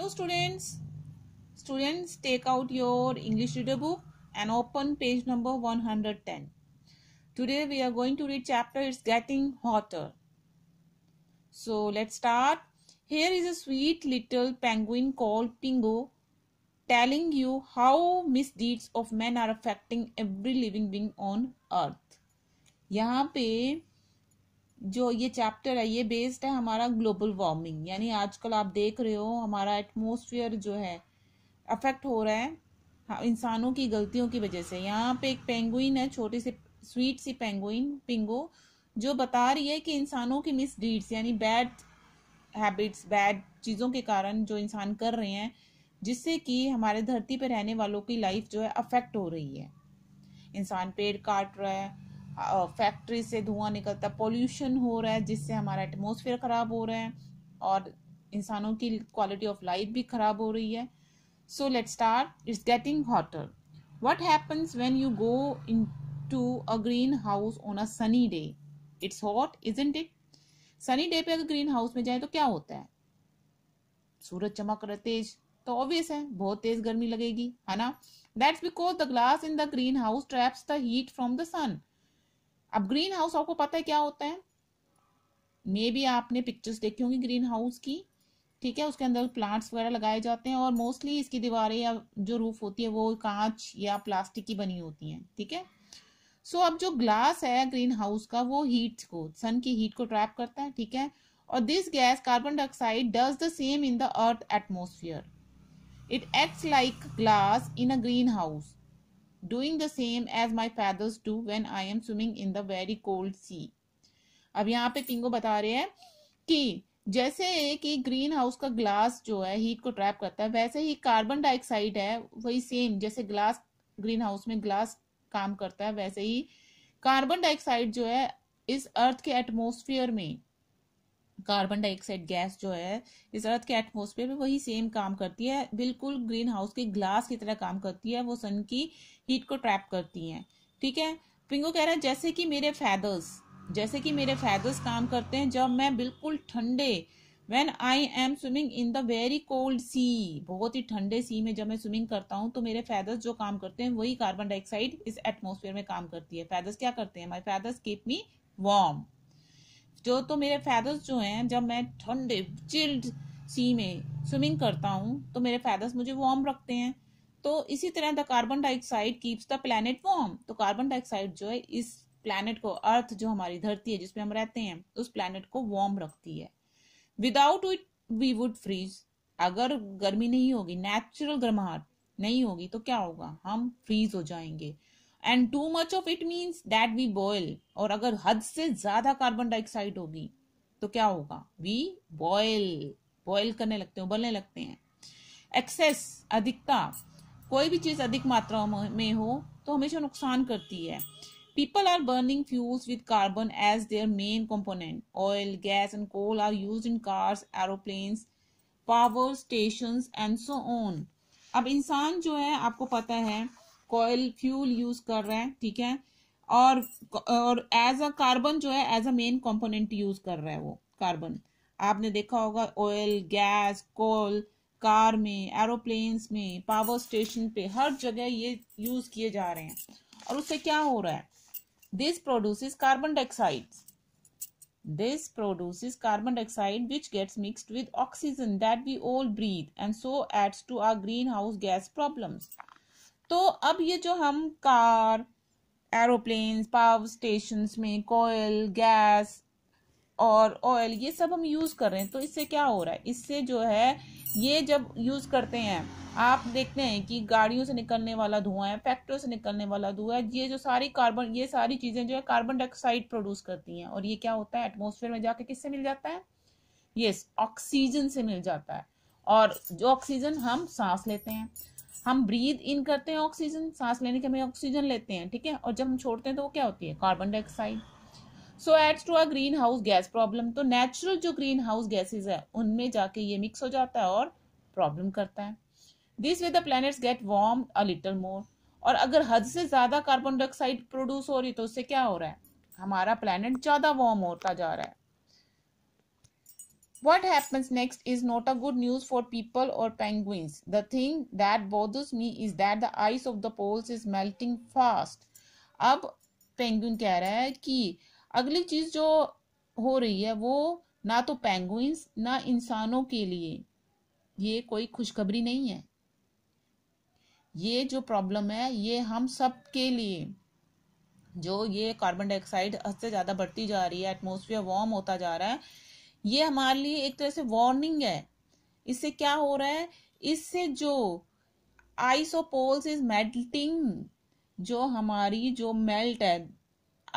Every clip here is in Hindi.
hello students students take out your english reader book and open page number 110 today we are going to read chapter it's getting hotter so let's start here is a sweet little penguin called pingo telling you how misdeeds of men are affecting every living being on earth यहाँ पे जो ये चैप्टर है ये बेस्ड है हमारा ग्लोबल वार्मिंग यानी आजकल आप देख रहे हो हमारा एटमोसफियर जो है अफेक्ट हो रहा है हाँ, इंसानों की गलतियों की वजह से यहाँ पे एक पेंगुइन है छोटी सी स्वीट सी पेंगुइन पिंगो जो बता रही है कि इंसानों की मिस डीड्स यानी बैड हैबिट्स बैड चीज़ों के कारण जो इंसान कर रहे हैं जिससे कि हमारे धरती पर रहने वालों की लाइफ जो है अफेक्ट हो रही है इंसान पेड़ काट रहा है फैक्ट्री से धुआं निकलता पोल्यूशन हो रहा है जिससे हमारा एटमोसफियर ख़राब हो रहा है और इंसानों की क्वालिटी ऑफ लाइफ भी ख़राब हो रही है so let's start it's getting hotter what happens when you go into a greenhouse on a sunny day it's hot isn't it sunny day पे अगर ग्रीन हाउस में जाए तो क्या होता है सूरज चमक रहा तेज तो ऑब्वियस है बहुत तेज गर्मी लगेगी है ना that's because the glass in the greenhouse traps the heat from the sun अब ग्रीन हाउस आपको पता है क्या होता है मे भी आपने पिक्चर्स देखी होंगी ग्रीन हाउस की ठीक है उसके अंदर प्लांट्स वगैरह लगाए जाते हैं और मोस्टली इसकी दीवारें या जो रूफ होती है वो कांच या प्लास्टिक की बनी होती हैं ठीक है सो so, अब जो ग्लास है ग्रीन हाउस का वो हीट को सन की हीट को ट्रैप करता है ठीक है और this gas carbon dioxide does the same in the earth atmosphere it acts like glass in a greenhouse doing the same as my paddles do when I am swimming in the very cold sea. अब यहाँ पे पिंगो बता रहे हैं कि जैसे कि ग्रीन हाउस का ग्लास जो है हीट को ट्रैप करता है वैसे ही कार्बन डाइऑक्साइड है वही सेम जैसे ग्लास ग्रीन हाउस में ग्लास काम करता है वैसे ही कार्बन डाइऑक्साइड जो है इस अर्थ के एटमोसफियर में कार्बन डाइऑक्साइड गैस जो है इस अर्थ के एटमोसफेयर में वही सेम काम करती है बिल्कुल ग्रीन हाउस के ग्लास की तरह काम करती है वो सन की हीट को ट्रैप करती हैं ठीक है पिंगो कह रहा है जैसे कि मेरे फैदर्स जैसे कि मेरे फैदर्स काम करते हैं जब मैं बिल्कुल ठंडे when I am swimming in the very cold sea बहुत ही ठंडे सी में जब मैं स्विमिंग करता हूँ तो मेरे फैदर्स जो काम करते हैं वही कार्बन डाइऑक्साइड इस एटमोसफेयर में काम करती है फैदर्स क्या करते हैं my feathers keep me warm जो तो मेरे फैदर्स जो हैं जब मैं ठंडे चिल्ड सी में स्विमिंग करता हूँ तो मेरे फैदर्स मुझे वार्म रखते हैं तो इसी तरह the carbon dioxide keeps the planet warm तो कार्बन डाइऑक्साइड जो है इस प्लानट को अर्थ जो हमारी धरती है जिसमें हम रहते हैं उस प्लानट को वार्म रखती है without it we would freeze अगर गर्मी नहीं होगी नेचुरल गर्माहट नहीं होगी तो क्या होगा हम फ्रीज हो जाएंगे and too much of it means that we boil और अगर हद से ज्यादा कार्बन डाइऑक्साइड होगी तो क्या होगा वी बॉयल बॉयल करने लगते हैं उबलने लगते हैं एक्सेस अधिकता कोई भी चीज अधिक मात्रा में हो तो हमेशा नुकसान करती है people are burning fuels with carbon as their main component oil gas and coal are use in cars aeroplanes power station and so on अब इंसान जो है आपको पता है कोयल फ्यूल यूज कर रहे हैं ठीक है और और एज अ कार्बन जो है as a main component use कर रहा है वो कार्बन आपने देखा होगा ऑयल गैस कोल कार में एरोप्लेन्स में पावर स्टेशन पे हर जगह ये यूज किए जा रहे हैं और उससे क्या हो रहा है this produces carbon dioxide this this carbon dioxide which gets mixed with oxygen that we all breathe and so adds to our greenhouse gas problems तो अब ये जो हम कार एरोप्लेन पावर स्टेशन में कोयल गैस और ऑयल ये सब हम यूज़ कर रहे हैं तो इससे क्या हो रहा है इससे जो है ये जब यूज़ करते हैं आप देखते हैं कि गाड़ियों से निकलने वाला धुआं है फैक्ट्रियों से निकलने वाला धुआं है ये जो सारी कार्बन ये सारी चीज़ें जो है कार्बन डाइऑक्साइड प्रोड्यूस करती हैं और ये क्या होता है एटमोसफेयर में जाके किससे मिल जाता है यस ऑक्सीजन से मिल जाता है और जो ऑक्सीजन हम सांस लेते हैं हम ब्रीद इन करते हैं ऑक्सीजन सांस लेने के हमें ऑक्सीजन लेते हैं ठीक है और जब हम छोड़ते हैं तो वो क्या होती है carbon dioxide so adds to a greenhouse gas problem तो नेचुरल जो ग्रीन हाउस गैसेज है उनमें जाके ये मिक्स हो जाता है और प्रॉब्लम करता है this way the planets get warm a little more और अगर हद से ज़्यादा कार्बन डाइऑक्साइड प्रोड्यूस हो रही है तो उससे क्या हो रहा है हमारा प्लैनेट ज़्यादा वार्म होता जा रहा है What happens next is not a good news for people or penguins. The thing that bothers me is that the ice of the poles is melting fast. अब पेंगुइन कह रहा है कि अगली चीज जो हो रही है वो ना तो पेंगुइन्स ना इंसानों के लिए ये कोई खुशखबरी नहीं है ये जो प्रॉब्लम है ये हम सब के लिए जो ये कार्बन डाइऑक्साइड हद से ज़्यादा बढ़ती जा रही है एटमोसफियर वार्म होता जा रहा है ये हमारे लिए एक तरह से वार्निंग है इससे क्या हो रहा है इससे जो आइसोपोल्स इज मेल्टिंग जो हमारी जो मेल्ट है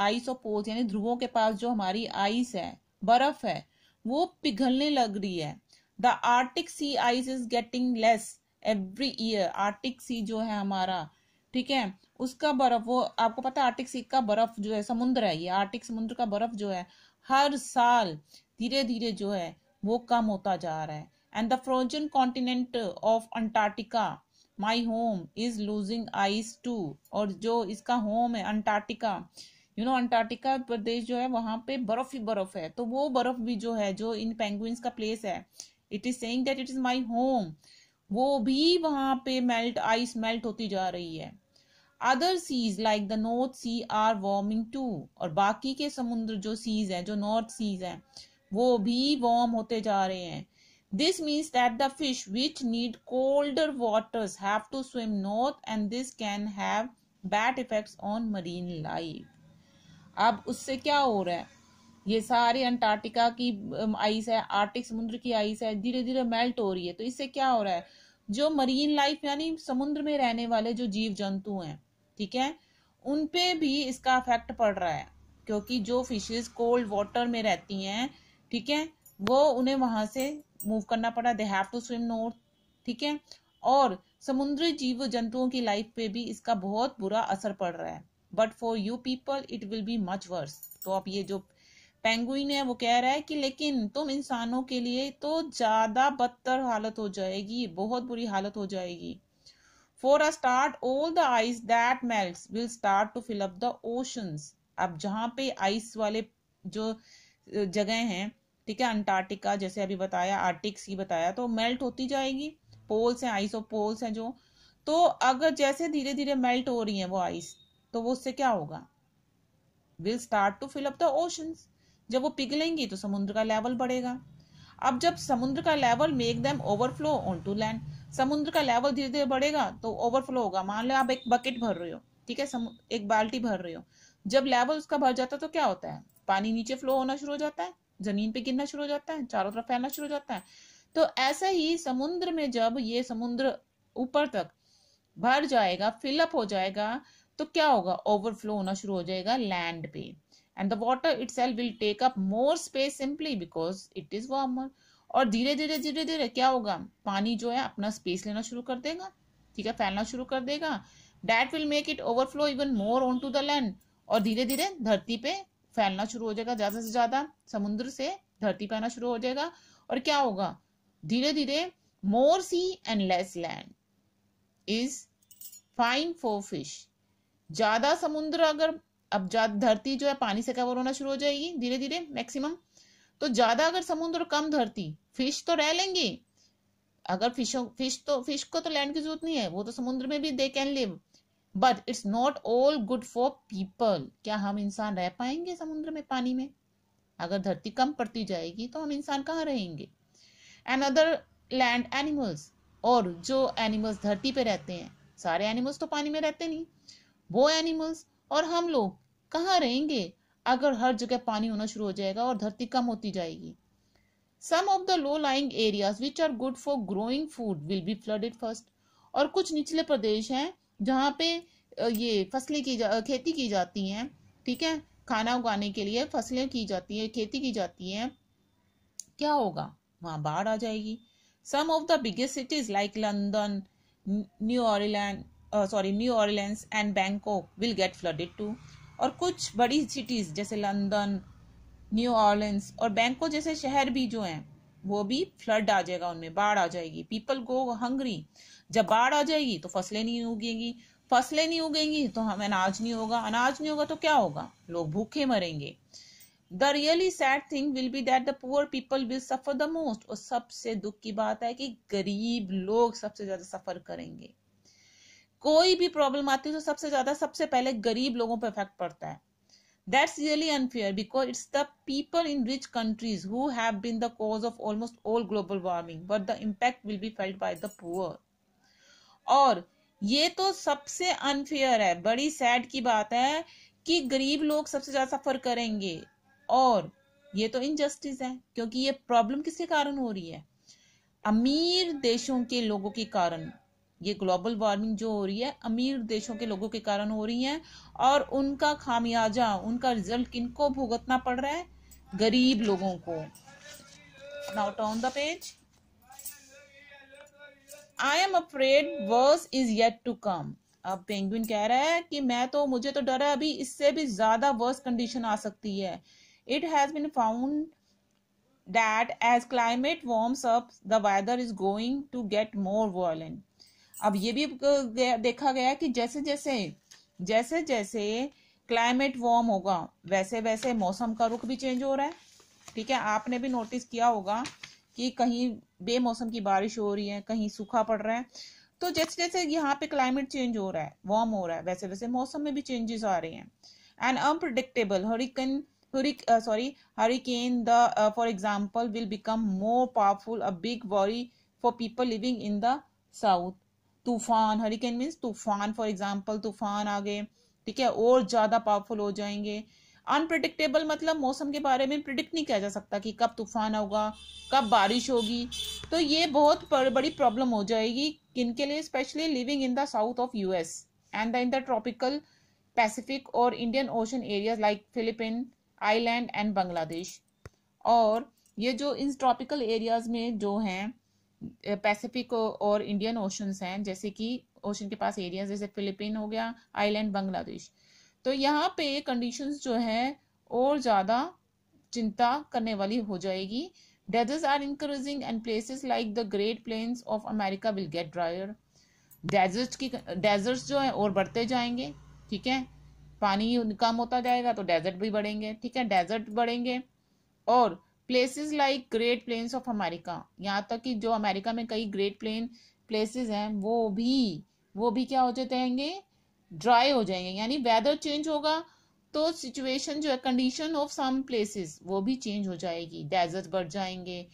आइसोपोल्स यानी ध्रुवों के पास जो हमारी आइस है बर्फ है वो पिघलने लग रही है the Arctic sea ice is getting less every year Arctic sea जो है हमारा ठीक है उसका बर्फ वो आपको पता है आर्टिक सी का बर्फ जो है समुद्र है ये आर्टिक समुद्र का बर्फ जो है हर साल धीरे धीरे जो है वो कम होता जा रहा है and the frozen continent of Antarctica my home is losing ice too और जो इसका होम है अंटार्कटिका यू नो अंटार्कटिका प्रदेश जो है वहां पे बर्फ ही बर्फ है तो वो बर्फ भी जो है जो इन पेंगुइन्स का प्लेस है it is saying that it is my home वो भी वहां पे मेल्ट आइस मेल्ट होती जा रही है other seas like the North Sea are warming too और बाकी के समुद्र जो सीज हैं जो नॉर्थ सीज हैं वो भी वार्म होते जा रहे हैं this means that the fish which need colder waters have to swim north and this can have bad effects on marine life अब उससे क्या हो रहा है ये सारे अंटार्कटिका की आइस um, है आर्टिक समुद्र की आइस है धीरे धीरे मेल्ट हो रही है तो इससे क्या हो रहा है जो मरीन लाइफ यानी समुद्र में रहने वाले जो जीव जंतु हैं ठीक है उन पे भी इसका इफेक्ट पड़ रहा है क्योंकि जो फिशेस कोल्ड वाटर में रहती हैं ठीक है वो उन्हें वहां से मूव करना पड़ा they have to swim north ठीक है और समुद्री जीव जंतुओं की लाइफ पे भी इसका बहुत बुरा असर पड़ रहा है but for you people it will be much worse तो आप ये जो पेंगुइन है वो कह रहा है कि लेकिन तुम इंसानों के लिए तो ज्यादा बदतर हालत हो जाएगी बहुत बुरी हालत हो जाएगी for a start all the ice that melt will start to fill up the अब जहां पे आइस वाले जो जगह हैं ठीक है अंटार्कटिका जैसे अभी बताया आर्टिक सी बताया तो मेल्ट होती जाएगी पोल्स हैं आइस ऑफ पोल्स हैं जो तो अगर जैसे धीरे धीरे मेल्ट हो रही है वो आइस तो वो उससे क्या होगा will start to fill up the oceans जब वो पिघलेंगी तो समुद्र का लेवल बढ़ेगा अब जब समुद्र का level make them overflow onto land समुद्र का लेवल धीरे धीरे बढ़ेगा तो ओवरफ्लो होगा मान लो आप एक बकेट भर रहे हो ठीक है एक बाल्टी भर रहे हो जब लेवल उसका भर जाता है तो क्या होता है पानी नीचे फ्लो होना शुरू हो जाता है जमीन पे गिरना शुरू हो जाता है चारों तरफ फैलना शुरू हो जाता है तो ऐसे ही समुद्र में जब ये समुद्र ऊपर तक भर जाएगा फिलअप हो जाएगा तो क्या होगा ओवरफ्लो होना शुरू हो जाएगा लैंड पे and the water it will take up more space simply because it is warmer और धीरे धीरे धीरे धीरे क्या होगा पानी जो है अपना स्पेस लेना शुरू कर देगा ठीक है फैलना शुरू कर देगा that will make it overflow even more onto the land और धीरे धीरे धरती पे फैलना शुरू हो जाएगा ज्यादा से ज्यादा समुद्र से धरती पे आना शुरू हो जाएगा और क्या होगा धीरे धीरे more sea and less land is fine for fish ज्यादा समुद्र अगर अब ज्यादा धरती जो है पानी से कवर होना शुरू हो जाएगी धीरे धीरे मैक्सिमम तो ज्यादा अगर समुद्र और कम धरती फिश तो रह लेंगी अगर फिशों फिश तो फिश को तो लैंड की जरूरत नहीं है वो तो समुद्र में भी they can live but it's not all good for people क्या हम इंसान रह पाएंगे समुद्र में पानी में अगर धरती कम पड़ती जाएगी तो हम इंसान कहाँ रहेंगे एंड अदर लैंड एनिमल्स और जो एनिमल्स धरती पे रहते हैं सारे एनिमल्स तो पानी में रहते नहीं वो एनिमल्स और हम लोग कहाँ रहेंगे अगर हर जगह पानी होना शुरू हो जाएगा और धरती कम होती जाएगी some of the low lying areas which are good for growing food will be flooded first और कुछ निचले प्रदेश हैं जहाँ पे ये फसलें की जा, खेती की जाती हैं ठीक है खाना उगाने के लिए फसलें की जाती हैं खेती की जाती हैं क्या होगा वहाँ बाढ़ आ जाएगी some of the biggest cities like London New Orleans sorry New Orleans and Bangkok will get flooded too और कुछ बड़ी सिटीज़ जैसे लंदन न्यू ऑर्लैंड और बैंको जैसे शहर भी जो हैं वो भी फ्लड आ जाएगा उनमें बाढ़ आ जाएगी पीपल गो हंग्री जब बाढ़ आ जाएगी तो फसलें नहीं उगेंगी फसलें नहीं उगेंगी तो हमें अनाज नहीं होगा अनाज नहीं होगा तो क्या होगा लोग भूखे मरेंगे the really sad thing will be that the poor people will suffer the most और सबसे दुख की बात है कि गरीब लोग सबसे ज्यादा सफर करेंगे कोई भी प्रॉब्लम आती है तो सबसे ज्यादा सबसे पहले गरीब लोगों पर इफेक्ट पड़ता है that's really unfair because it's the people in rich countries who have been the cause of almost all global warming but the impact will be felt by the poor और ये तो सबसे अनफेयर है बड़ी सैड की बात है कि गरीब लोग सबसे ज्यादा सफर करेंगे और ये तो इनजस्टिस है क्योंकि ये प्रॉब्लम किसके कारण हो रही है अमीर देशों के लोगों के कारण ये ग्लोबल वार्मिंग जो हो रही है अमीर देशों के लोगों के कारण हो रही है और उनका खामियाजा उनका रिजल्ट किनको भुगतना पड़ रहा है गरीब लोगों को not on the page I am afraid worse is yet to come अब पेंगुइन कह रहा है कि मैं तो मुझे तो डर है अभी इससे भी ज्यादा वर्स कंडीशन आ सकती है it has been found that as climate warms up the weather is going to get more violent अब ये भी देखा गया कि जैसे जैसे जैसे जैसे क्लाइमेट वार्म होगा वैसे वैसे मौसम का रुख भी चेंज हो रहा है ठीक है आपने भी नोटिस किया होगा कि कहीं बेमौसम की बारिश हो रही है कहीं सूखा पड़ रहा है तो जैसे जैसे यहाँ पे क्लाइमेट चेंज हो रहा है वार्म हो रहा है वैसे वैसे मौसम में भी चेंजेस आ रहे हैं and unpredictable hurricane sorry hurricane the for example will become more powerful a big worry for people living in the south तूफान हरिकेन मीन्स तूफान फॉर एग्जाम्पल तूफान आ गए ठीक है और ज़्यादा पावरफुल हो जाएंगे अनप्रडिक्टेबल मतलब मौसम के बारे में प्रिडिक्ट नहीं किया जा सकता कि कब तूफान होगा कब बारिश होगी तो ये बहुत बड़ी प्रॉब्लम हो जाएगी किन के लिए specially living in the south of US and the in the tropical Pacific और Indian Ocean areas like Philippine island and Bangladesh और ये जो इन ट्रॉपिकल एरियाज में जो हैं पैसिफिक और इंडियन ओशंस हैं जैसे कि ओशन के पास एरियाज जैसे फिलिपीन हो गया आइलैंड बांग्लादेश तो यहाँ पे कंडीशंस जो है और ज़्यादा चिंता करने वाली हो जाएगी deserts are increasing and places like the Great planes of America will get drier desert की डेजर्ट्स जो है और बढ़ते जाएंगे ठीक है पानी कम होता जाएगा तो डेजर्ट भी बढ़ेंगे ठीक है डेजर्ट बढ़ेंगे और places like great planes of America यहाँ तक कि जो अमेरिका में कई ग्रेट प्लेन प्लेसेस हैं वो भी वो भी क्या हो जाते हैं ड्राई हो जाएंगे यानी वेदर चेंज होगा तो सिचुएशन जो है कंडीशन ऑफ सम प्लेसेस वो भी चेंज हो जाएगी डेजर्ट बढ़ जाएंगे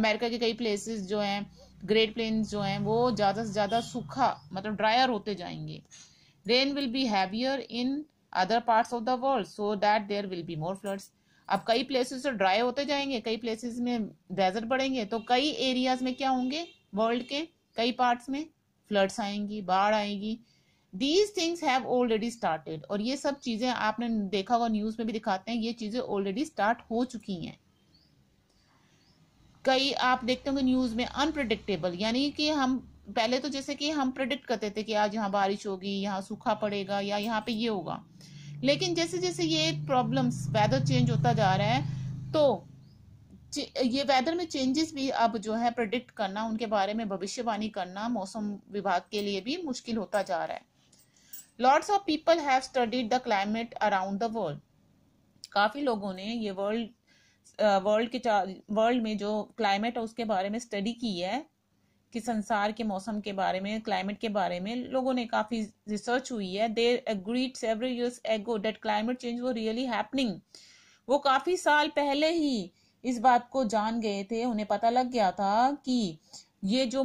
अमेरिका के कई प्लेसेस जो हैं ग्रेट प्लेन्स जो हैं वो ज़्यादा से ज़्यादा सूखा मतलब ड्रायर होते जाएंगे rain will be heavier in other parts of the world so that there will be more floods अब कई प्लेसेस तो ड्राई होते जाएंगे कई प्लेसेस में डेजर्ट बढ़ेंगे तो कई एरियाज में क्या होंगे वर्ल्ड के कई पार्ट्स में फ्लड्स आएंगी बाढ़ आएगी these things have already started और ये सब चीज़ें आपने देखा होगा न्यूज़ में भी दिखाते हैं ये चीज़ें ऑलरेडी स्टार्ट हो चुकी हैं कई आप देखते होंगे न्यूज़ में अनप्रडिक्टेबल यानी कि हम पहले तो जैसे कि हम प्रडिक्ट करते थे कि आज यहाँ बारिश होगी यहाँ सूखा पड़ेगा या यहाँ पे ये होगा लेकिन जैसे जैसे ये प्रॉब्लम्स वेदर चेंज होता जा रहा है तो ये वेदर में चेंजेस भी अब जो है प्रडिक्ट करना उनके बारे में भविष्यवाणी करना मौसम विभाग के लिए भी मुश्किल होता जा रहा है lots of people have studied the climate around the world काफ़ी लोगों ने ये वर्ल्ड वर्ल्ड के वर्ल्ड में जो क्लाइमेट है उसके बारे में स्टडी की है कि संसार के मौसम के बारे में क्लाइमेट के बारे में लोगों ने काफ़ी रिसर्च हुई है there agreed several years ago that climate change वो रियली हैपनिंग वो काफ़ी साल पहले ही इस बात को जान गए थे उन्हें पता लग गया था कि ये जो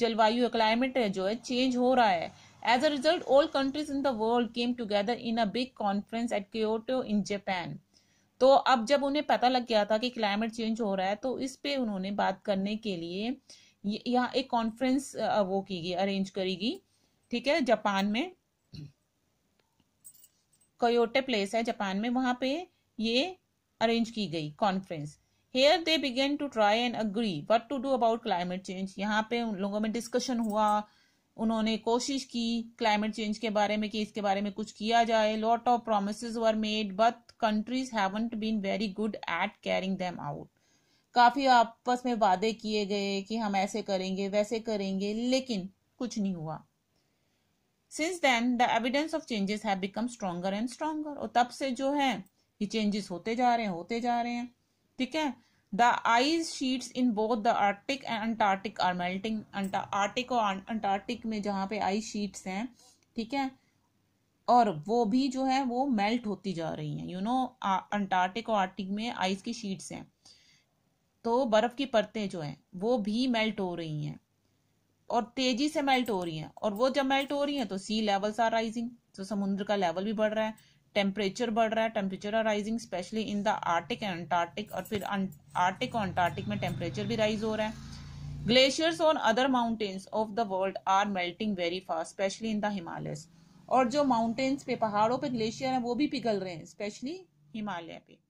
जलवायु क्लाइमेट है जो है चेंज हो रहा है as a result all countries in the world came together in a big conference at Kyoto in Japan तो अब जब उन्हें पता लग गया था कि क्लाइमेट चेंज हो रहा है तो इस पे उन्होंने बात करने के लिए यहाँ एक कॉन्फ्रेंस वो की गई अरेंज करेगी ठीक है जापान में कोयोटे प्लेस है जापान में वहां पे ये अरेंज की गई conference here they began to try and agree what to do about climate change यहाँ पे उन लोगों में डिस्कशन हुआ उन्होंने कोशिश की क्लाइमेट चेंज के बारे में कि इसके बारे में कुछ किया जाए lot of promise were made but countries haven't been very good at carrying them out काफ़ी आपस में वादे किए गए कि हम ऐसे करेंगे वैसे करेंगे लेकिन कुछ नहीं हुआ since then the evidence of changes have become and stronger और तब से जो है ये चेंजेस होते जा रहे हैं होते जा रहे हैं ठीक है the ice sheets in both the Arctic and Antarctic are melting Arctic और अंटार्टिक में जहाँ पे आइस शीट्स हैं ठीक है और वो भी जो है वो मेल्ट होती जा रही हैं यू नो अंटार्टिक और आर्टिक में आइस की शीट्स हैं तो बर्फ की परतें जो हैं वो भी मेल्ट हो रही हैं और तेजी से मेल्ट हो रही हैं और वो जब मेल्ट हो रही हैं तो सी लेवल्स आर राइजिंग तो समुद्र का लेवल भी बढ़ रहा है टेम्परेचर बढ़ रहा है temperature are rising specially in the Arctic and Antarctic और फिर आर्टिक अं-, और अंटार्कटिक में टेम्परेचर भी राइज हो रहा है ग्लेशियर्स और other mountains of the world are melting very fast specially in the Himalayas और जो माउंटेन्स पे पहाड़ों पे ग्लेशियर हैं वो भी पिघल रहे हैं स्पेशली हिमालय पे